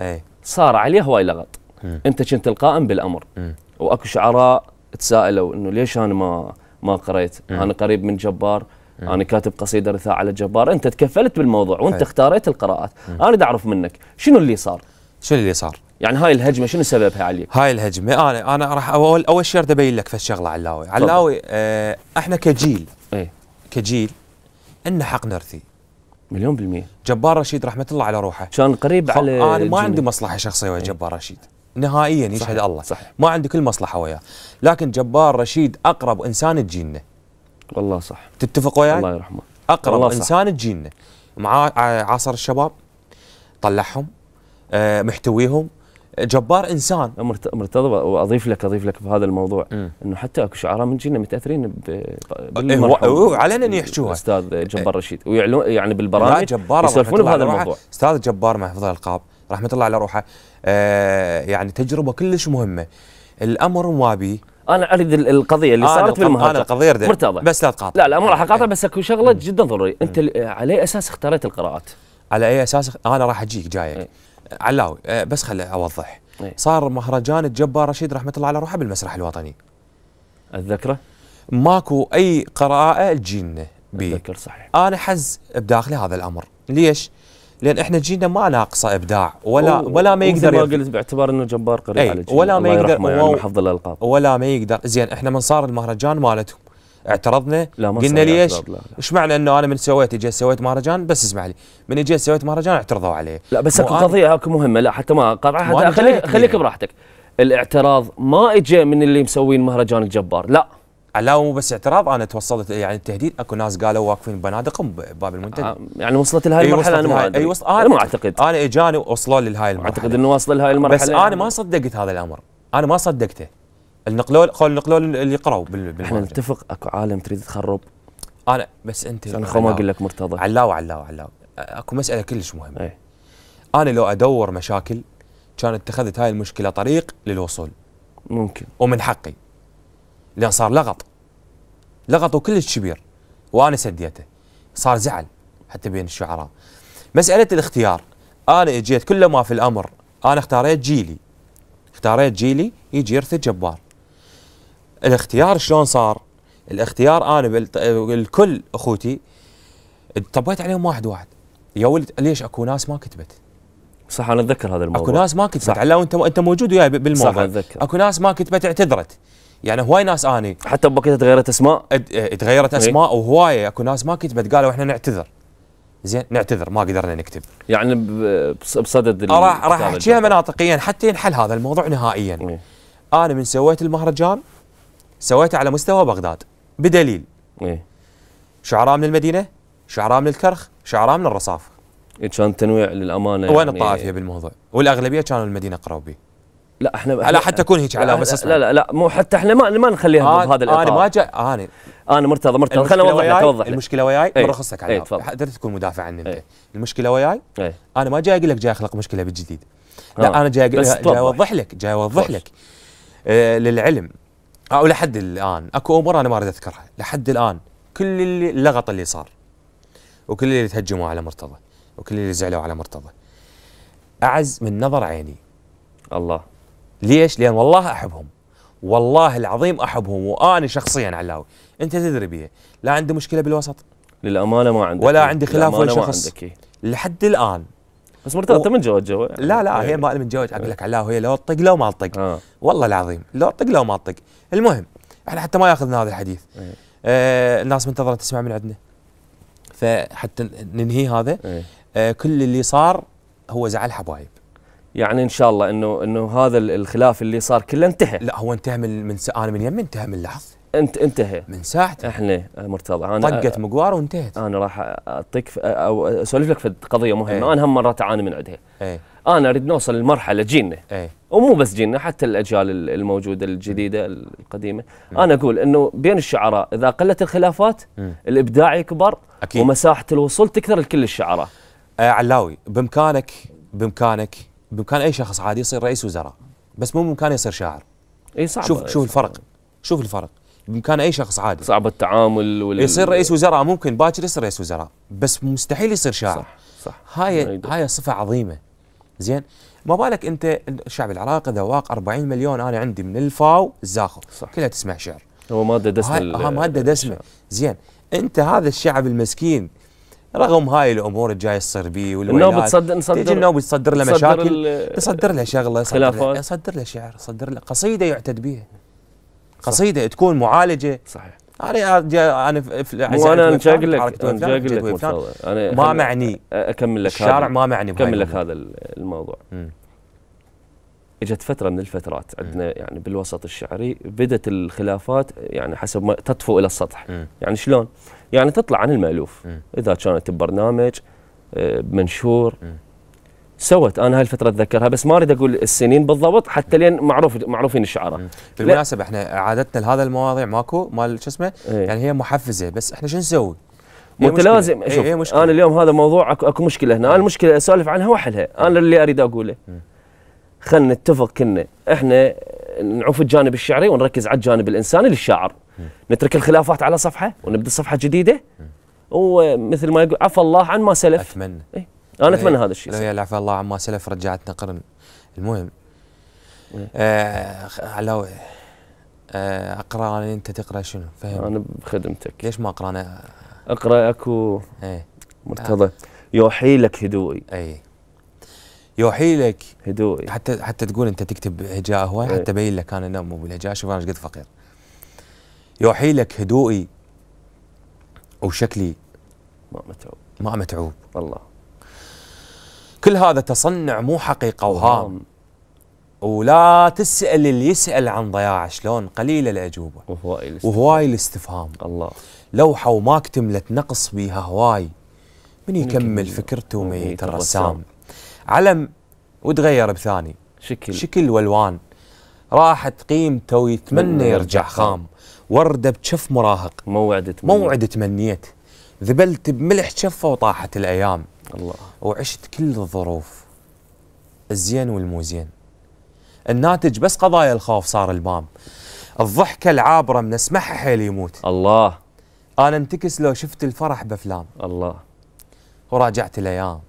أي. صار عليه هواي لغط م. انت كنت القائم بالامر م. واكو شعراء تسائلوا انه ليش انا ما ما قريت م. انا قريب من جبار م. انا كاتب قصيده رثاء على جبار انت تكفلت بالموضوع وانت اختاريت القراءات م. انا اعرف منك شنو اللي صار شنو اللي صار يعني هاي الهجمه شنو سببها عليك؟ هاي الهجمه انا انا راح اول اول شيء اريد ابين لك فالشغله علاوي، علاوي آه احنا كجيل ايه؟ كجيل ان حق نرثي مليون بالمية جبار رشيد رحمة الله على روحه كان قريب على أنا ما عندي مصلحة شخصية ويا إيه. جبار رشيد نهائيا يشهد الله صح. ما عندي كل مصلحة وياه لكن جبار رشيد أقرب إنسان تجينا والله صح تتفق وياي؟ الله يرحمه أقرب إنسان تجينا مع عاصر الشباب طلعهم آه، محتويهم جبار انسان مرتضى واضيف لك اضيف لك في هذا الموضوع انه حتى اكو شعراء من جيلنا متاثرين إيه، علينا ان يحجوها استاذ إيه. جبار رشيد ويعلون يعني بالبرامج يسولفون بهذا الموضوع استاذ جبار محفظه القاب رحمه الله على روحه آه يعني تجربه كلش مهمه الامر ما بي انا اريد القضيه اللي صارت في المهاجر انا القضيه مرتضى بس لا تقاطع لا لا ما راح اقاطع إيه. بس اكو شغله جدا ضروري انت على اي اساس اختاريت القراءات؟ على اي اساس انا راح اجيك جايك علاوي آه، بس خل اوضح صار مهرجان الجبار رشيد رحمه الله على روحه بالمسرح الوطني اتذكره ماكو اي قراءه تجينا بي اتذكر صحيح انا حز بداخلي هذا الامر ليش؟ لان احنا جيلنا ما ناقصه ابداع ولا و... ولا ما يقدر ما قلت باعتبار انه جبار قريب على ولا ما يقدر يعني الالقاب ولا ما يقدر زين احنا من صار المهرجان مالتهم اعترضنا لا ما قلنا ليش ايش معنى انه انا من سويت اجيت سويت مهرجان بس اسمع لي من اجيت سويت مهرجان اعترضوا عليه لا بس اكو قضيه اكو مهمه لا حتى ما اقاطعها خليك خليك براحتك الاعتراض ما اجى من اللي مسوين مهرجان الجبار لا لا مو بس اعتراض انا توصلت يعني التهديد اكو ناس قالوا واقفين بنادق باب المنتدى آه يعني وصلت لهاي المرحله انا ما ادري وص... انا ما اعتقد انا اجاني وصلوا لهاي المرحله اعتقد انه واصل لهاي المرحله بس انا ما صدقت هذا الامر انا ما صدقته النقلول قول النقلول اللي قروا بال احنا نتفق اكو عالم تريد تخرب انا آه، بس انت انا ما اقول لك مرتضى علاوه علاوه علاوه اكو مساله كلش مهمه ايه؟ انا لو ادور مشاكل كان اتخذت هاي المشكله طريق للوصول ممكن ومن حقي لان صار لغط لغط وكلش كبير وانا سديته صار زعل حتى بين الشعراء مساله الاختيار انا اجيت كل ما في الامر انا اختاريت جيلي اختاريت جيلي يجي يرثي جبار الاختيار شلون صار الاختيار انا الكل اخوتي طبيت عليهم واحد واحد يا ولد ليش اكو ناس ما كتبت صح انا اتذكر هذا الموضوع اكو ناس ما كتبت على انت انت موجود وياي بالموضوع صح اتذكر اكو ناس ما كتبت اعتذرت يعني هواي ناس اني حتى بوقتها تغيرت اسماء اه، تغيرت إيه. اسماء وهوايه اكو ناس ما كتبت قالوا احنا نعتذر زين نعتذر ما قدرنا نكتب يعني بصدد راح راح احكيها مناطقيا حتى ينحل هذا الموضوع نهائيا مي. إيه. انا من سويت المهرجان سويته على مستوى بغداد بدليل إيه؟ شعراء من المدينه شعراء من الكرخ شعراء من الرصاف إيه، كان تنويع للامانه وين يعني الطائفيه بالموضوع والاغلبيه كانوا المدينه قراب بي لا احنا لا حتى تكون هيك على بس لا لا لا مو حتى احنا ما ما نخليها آه بهذا الاطار آه، انا ما جاي آه، انا انا مرتضى مرتضى خليني اوضح لك اوضح المشكله وياي ايه برخصك عليها ايه حتى تكون مدافع عني ايه المشكله وياي ايه انا ما جاي اقول لك جاي اخلق مشكله بالجديد لا آه. انا جاي جاي اوضح لك جاي اوضح لك آه للعلم او لحد الان اكو امور انا ما اريد اذكرها لحد الان كل اللي اللغط اللي صار وكل اللي تهجموا على مرتضى وكل اللي زعلوا على مرتضى اعز من نظر عيني الله ليش؟ لان والله احبهم والله العظيم احبهم وانا شخصيا علاوي انت تدري بيه لا عندي مشكله بالوسط للامانه ما عندك ولا عندي خلاف ولا شخص لحد الان بس مرتضى انت و... من جوا جوا يعني. لا لا يعني هي ما من جوا اقول إيه. لك لا هي لو تطق لو ما تطق آه. والله العظيم لو تطق لو ما تطق المهم احنا حتى ما ياخذنا هذا الحديث إيه. آه. الناس منتظره تسمع من عندنا فحتى ننهي هذا إيه. آه. كل اللي صار هو زعل حبايب يعني ان شاء الله انه انه هذا الخلاف اللي صار كله انتهى لا هو انتهى من, من انا من يمي انتهى من لحظه انت انتهى من ساعتها احنا مرتضى انا طقت مقوار وانتهت انا راح اعطيك او اسولف لك في قضيه مهمه ايه؟ انا هم مرات اعاني من عندها ايه؟ انا اريد نوصل لمرحله جيلنا ايه؟ ومو بس جيلنا حتى الاجيال الموجوده الجديده القديمه ايه؟ انا اقول انه بين الشعراء اذا قلت الخلافات ايه؟ الابداع يكبر أكيد. ومساحه الوصول تكثر لكل الشعراء ايه علاوي بامكانك بامكانك بامكان اي شخص عادي يصير رئيس وزراء بس مو بامكانه يصير شاعر اي صعب شوف شوف الفرق شوف الفرق بامكان اي شخص عادي صعب التعامل ولا يصير رئيس وزراء ممكن باكر يصير رئيس وزراء بس مستحيل يصير شاعر صح صح هاي هاي صفه عظيمه زين ما بالك انت الشعب العراقي ذواق 40 مليون انا عندي من الفاو الزاخو كلها تسمع شعر هو ماده دسمه ها ماده دسمه زين انت هذا الشعب المسكين رغم هاي الامور الجايه تصير بيه والنوبه تصدر نصدر تجي النوبه تصدر له مشاكل تصدر له شغله خلافات يصدر له شعر يصدر له قصيده يعتد بها قصيده تكون معالجه صحيح انا انا وانا جاق لك أقول لك انا ما معني اكمل لك الشارع ما معني اكمل لك هذا الموضوع اجت فتره من الفترات عندنا يعني بالوسط الشعري بدت الخلافات يعني حسب ما تطفو الى السطح م. يعني شلون؟ يعني تطلع عن المالوف م. اذا كانت ببرنامج بمنشور آه، سوت انا هاي الفتره اتذكرها بس ما اريد اقول السنين بالضبط حتى لين معروف معروفين الشعراء طيب، بالمناسبه احنا عادتنا لهذا المواضيع ماكو مال شو اسمه ايه يعني هي محفزه بس احنا شو نسوي؟ متلازم إيه، شوف ايه مشكلة. انا اليوم هذا موضوع اكو, أكو مشكله هنا انا المشكله اسولف عنها واحلها انا اللي اريد اقوله خلينا نتفق كنا احنا نعوف الجانب الشعري ونركز على الجانب الانساني للشاعر نترك الخلافات على صفحه ونبدا صفحه جديده ومثل ما يقول عفى الله عن ما سلف اتمنى إيه؟ انا اتمنى إيه. هذا الشيء لو هي العفو الله عما سلف رجعتنا قرن المهم إيه. آه علاوي آه اقرا انت تقرا شنو فهم انا بخدمتك ليش ما اقرا انا اقرا اكو ايه مرتضى آه. لك هدوئي اي يوحي لك هدوئي حتى حتى تقول انت تكتب هجاء هواي حتى بين لك انا مو بالهجاء شوف انا ايش قد فقير يوحي لك هدوئي وشكلي ما متعوب ما متعوب والله كل هذا تصنع مو حقيقه وهام ولا تسال اللي يسال عن ضياع شلون قليله الاجوبه وهواي الاستفهام وهواي الاستفهام الله لوحه وما اكتملت نقص بيها هواي من يكمل فكرته ميت الرسام علم وتغير بثاني شكل شكل والوان راحت قيمته ويتمنى يرجع خام ورده بشف مراهق موعد تمنيت موعد تمنيت ذبلت بملح شفه وطاحت الايام الله وعشت كل الظروف الزين والمو زين الناتج بس قضايا الخوف صار البام الضحكة العابرة من اسمعها حيل يموت الله أنا انتكس لو شفت الفرح بأفلام الله وراجعت الأيام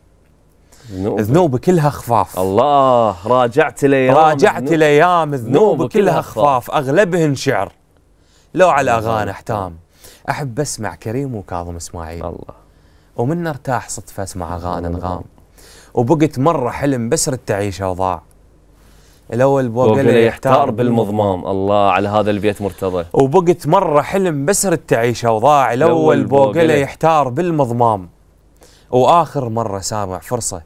ذنوب كلها خفاف الله راجعت الايام راجعت الايام ذنوب كلها خفاف اغلبهن شعر لو على اغاني احتام احب اسمع كريم وكاظم اسماعيل الله ومن ارتاح صدفة اسمع غان أنغام وبقت مرة حلم بس ردت اوضاع وضاع الأول بوقل يحتار بالمضمام الله على هذا البيت مرتضى وبقت مرة حلم بس ردت اوضاع الأول بوقل يحتار بالمضمام وآخر مرة سامع فرصة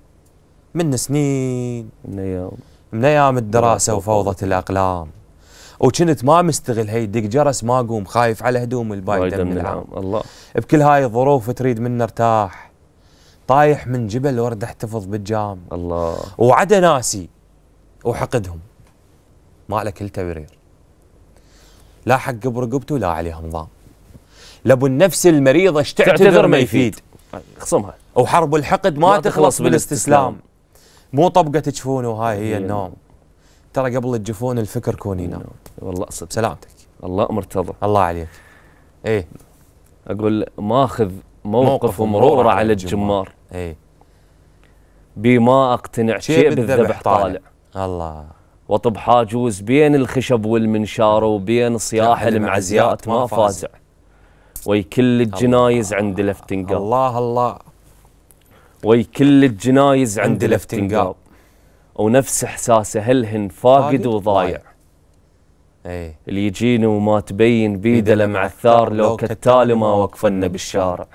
من سنين من أيام من أيام الدراسة وفوضة الأقلام وكنت ما مستغل هي دق جرس ما اقوم خايف على هدوم البايده من العام الله بكل هاي الظروف تريد مني ارتاح طايح من جبل ورد احتفظ بالجام الله وعدا ناسي وحقدهم ما لك كل تبرير لا حق برقبته ولا عليهم ضام لابو النفس المريضه ايش تعتذر ما يفيد خصمها وحرب الحقد ما, ما تخلص بالاستسلام مو طبقه تشفون وهاي هي النوم ترى قبل الجفون الفكر كونينا نعم. والله صدق سلامتك الله مرتضى الله عليك ايه اقول ماخذ موقف, موقف على الجمار ايه بما اقتنع شيء بالذبح طالع. طالع الله وطب حاجوز بين الخشب والمنشار وبين صياح المعزيات ما فازع وي كل الجنايز عند لفتنقاب الله الله وي كل الجنايز عند لفتنقاب ونفس احساسه هل هن فاقد وضايع ايه اللي يجيني وما تبين بيده لمع الثار لو كالتالي ما وقفنا بالشارع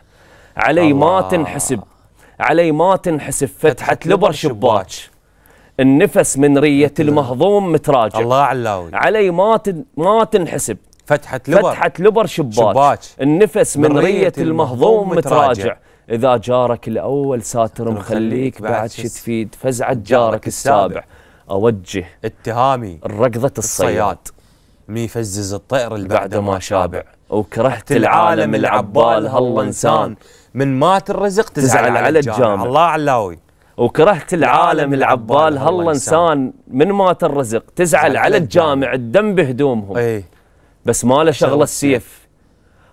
علي ما تنحسب علي ما تنحسب فتحة لبر شباك النفس من رية المهضوم متراجع الله علاوي علي ما ما تنحسب فتحة لبر فتحة لبر شباك, شباك النفس من رية المهضوم متراجع إذا جارك الأول ساتر مخليك بعد شو تفيد فزعة جارك السابع أوجه اتهامي ركضة الصياد مي فزز الطير اللي بعده ما شابع وكرهت العالم العبال هالله إنسان من مات الرزق تزعل على الجامع الله علاوي وكرهت العالم العبال هالله إنسان من مات الرزق تزعل على الجامع الدم بهدومهم إيه. بس ما له شغلة السيف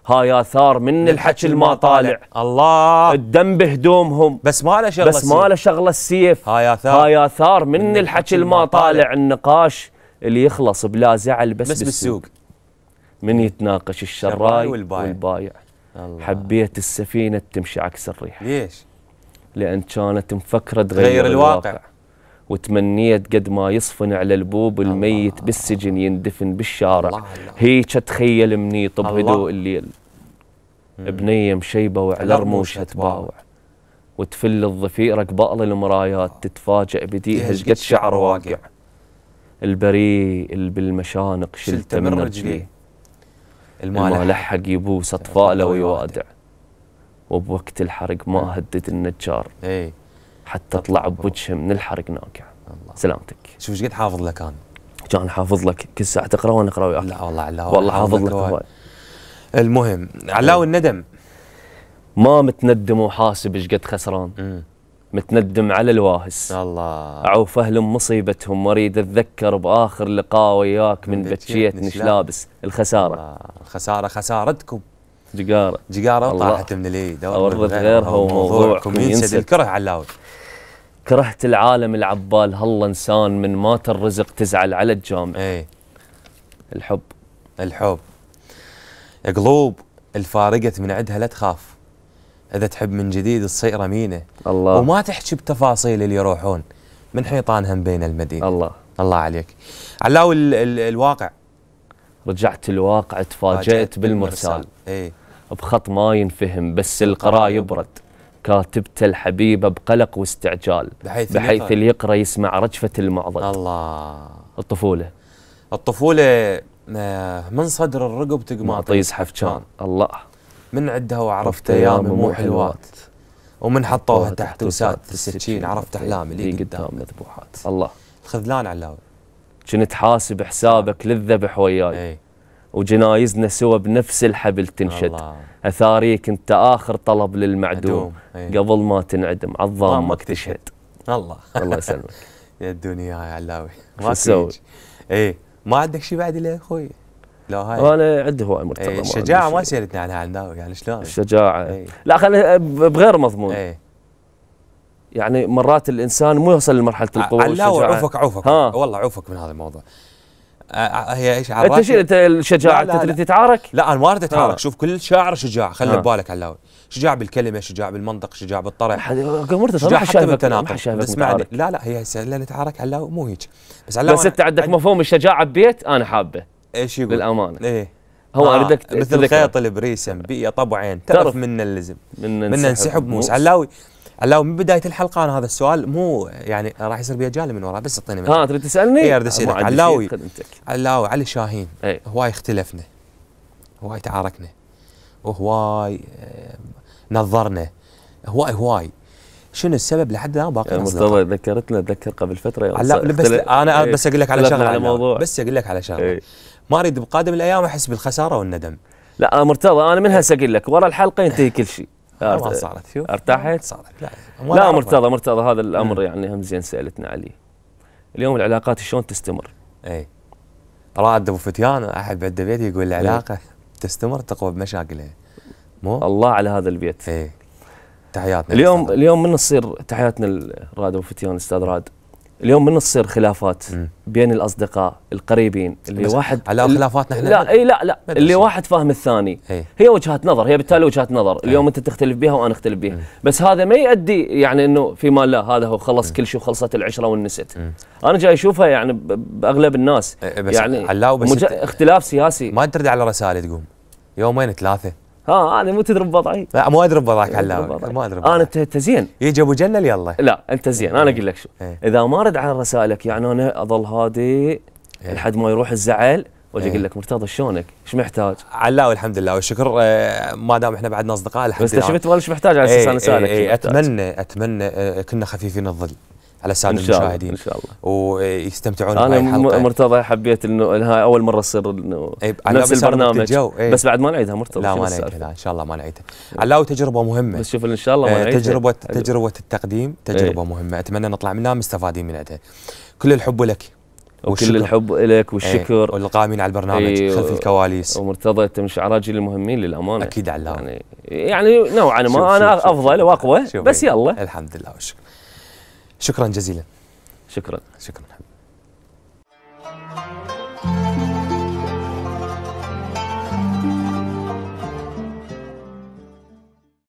هاي اثار من الحكي الما طالع الله الدم بهدومهم بس ما له شغله بس ما له شغله السيف هاي اثار هاي اثار من, من الحكي الما طالع النقاش اللي يخلص بلا زعل بس, بس بالسوق من يتناقش الشراي والبايع, والبايع. الله. حبيت السفينه تمشي عكس الريح ليش؟ لان كانت مفكره تغير الواقع, الواقع. وتمنيت قد ما يصفن على البوب الميت بالسجن يندفن بالشارع الله الله. هيك اتخيل منيط بهدوء الليل بنيه مشيبه وعلى رموشها تباوع وتفل الضفيرة قبال المرايات تتفاجئ بديها قد شعر واقع البريء اللي بالمشانق شلته من رجليه الما لحق يبوس اطفاله ويوادع وبوقت الحرق ما هدد النجار ايه حتى اطلع بوجهه من الحرق ناقع سلامتك شوف ايش قد حافظ لك انا كان حافظ لك كل ساعه تقرا وانا اقرا وياك لا والله علاوي والله حافظ لك المهم علاوي الندم ما متندم وحاسب ايش قد خسران متندم على الواهس الله اعوف اهل مصيبتهم واريد اتذكر باخر لقاء وياك من مش لابس الخساره الخساره خسارتكم جقاره جقاره طاحت من اليد اورط غيرها وموضوعكم ينسد الكره علاوي كرهت العالم العبال هلا انسان من مات الرزق تزعل على الجامع اي الحب الحب قلوب الفارقت من عندها لا تخاف اذا تحب من جديد تصير امينه الله وما تحكي بتفاصيل اللي يروحون من حيطانهم بين المدينه الله الله عليك علاوي ال ال الواقع رجعت الواقع تفاجأت بالمرسال, ايه اي بخط ما ينفهم بس القرا يبرد كاتبته الحبيبة بقلق واستعجال بحيث, بحيث اللي يقرأ يسمع رجفة المعضد الله الطفولة الطفولة آه، من صدر الرقب تقماط طيب؟ يزحف كان آه. الله من عدها وعرفت ايام مو حلوات ومن حطوها تحت وسات السكين عرفت احلامي اللي قدام مذبوحات الله الخذلان علاوي كنت حاسب حسابك للذبح وياي ايه. وجنايزنا سوا بنفس الحبل تنشد الله. اثاريك انت اخر طلب للمعدوم أيه. قبل ما تنعدم ما تشهد الله الله يسلمك يا الدنيا يا علاوي ما تسوي اي ما عندك شيء بعد الا اخوي لا هاي انا عندي هواي مرتضى ايه الشجاعه ما سالتني عنها علاوي يعني شلون الشجاعه ايه. لا خلينا بغير مضمون ايه. يعني مرات الانسان مو يوصل لمرحله القوه علاوي عوفك عوفك ها. والله عوفك من هذا الموضوع آه، آه، هي ايش عرفت انت انت الشجاعه انت تريد تتعارك؟ لا انا ما اريد اتعارك آه. شوف كل شاعر شجاع خلي آه. ببالك علاوي شجاع بالكلمه شجاع بالمنطق شجاع بالطرح شجاع حتى بالتناقض بس معني لا لا هي هسه لا نتعارك علاوي مو هيك بس علاوي بس انت عندك مفهوم الشجاعه ببيت انا حابه ايش يقول؟ للامانه ايه هو آه اردك مثل خيط البريسم بيئه طبعين تعرف منا اللزم منا ننسحب موس علاوي علاوي من بدايه الحلقه انا هذا السؤال مو يعني راح يصير بيا جالي من وراء بس اعطيني ها آه، تريد تسالني؟ اي اريد اسالك علاوي علاوي علي شاهين إيه. هواي اختلفنا هواي تعاركنا وهواي آه، نظرنا هواي هواي شنو السبب لحد الان باقي يعني مصطفى ذكرتنا تذكر قبل فتره لا بس انا ايه بس اقول لك على شغله على موضوع بس اقول لك على شغله ايه ما اريد بقادم الايام احس بالخساره والندم لا مرتضى انا من هسه اقول لك ورا الحلقه ينتهي كل شيء طبعا صارت ارتاحت؟ صارت لا لا مرتضى مرتضى هذا الامر يعني هم زين سالتنا عليه اليوم العلاقات شلون تستمر؟ اي راد ابو فتيان احد بعد بيتي يقول العلاقه إيه. تستمر تقوى بمشاكلها مو الله على هذا البيت اي تحياتنا اليوم اليوم من تصير تحياتنا لراد ابو فتيان استاذ راد اليوم من تصير خلافات بين الاصدقاء القريبين اللي واحد على خلافاتنا احنا لا اي لا لا اللي واحد فاهم الثاني هي وجهات نظر هي بالتالي وجهات نظر اليوم انت تختلف بها وانا اختلف بها بس هذا ما يؤدي يعني انه في مال لا هذا هو خلص كل شيء وخلصت العشره ونست انا جاي اشوفها يعني باغلب الناس يعني بس اختلاف سياسي ما ترد على رسائل تقوم يومين ثلاثه ها انا مو تدرب بوضعي لا مو ادري بوضعك على ما ادري انا انت زين يجي ابو جلل يلا لا انت زين انا اقول لك شو إيه. اذا ما رد على رسائلك يعني انا اظل هادي إيه. لحد ما يروح الزعل واجي اقول إيه. لك مرتضى شلونك؟ ايش محتاج؟ علاوي الحمد لله والشكر آه، ما دام احنا بعدنا اصدقاء الحمد لله بس انت شفت ايش محتاج على اساس انا سالك اتمنى اتمنى آه، كنا خفيفين الظل على الساده المشاهدين ان شاء الله ويستمتعون انا مرتضى حبيت انه هاي اول مره تصير انه إيه، نفس البرنامج ايه؟ بس بعد ما نعيدها مرتضى لا ما نعيدها ان شاء الله ما نعيدها علاوي تجربه مهمه بس شوف ان شاء الله ما إيه، نعيدها تجربه تجربه التقديم إيه. تجربه ايه؟ مهمه اتمنى نطلع منها مستفادين من عندها كل الحب لك وكل الحب لك والشكر ايه والقائمين على البرنامج ايه خلف الكواليس ومرتضى انت من شعراء جيل المهمين للامانه اكيد علاوي يعني يعني نوعا ما انا افضل واقوى بس يلا الحمد لله والشكر شكرا جزيلا شكرا شكرا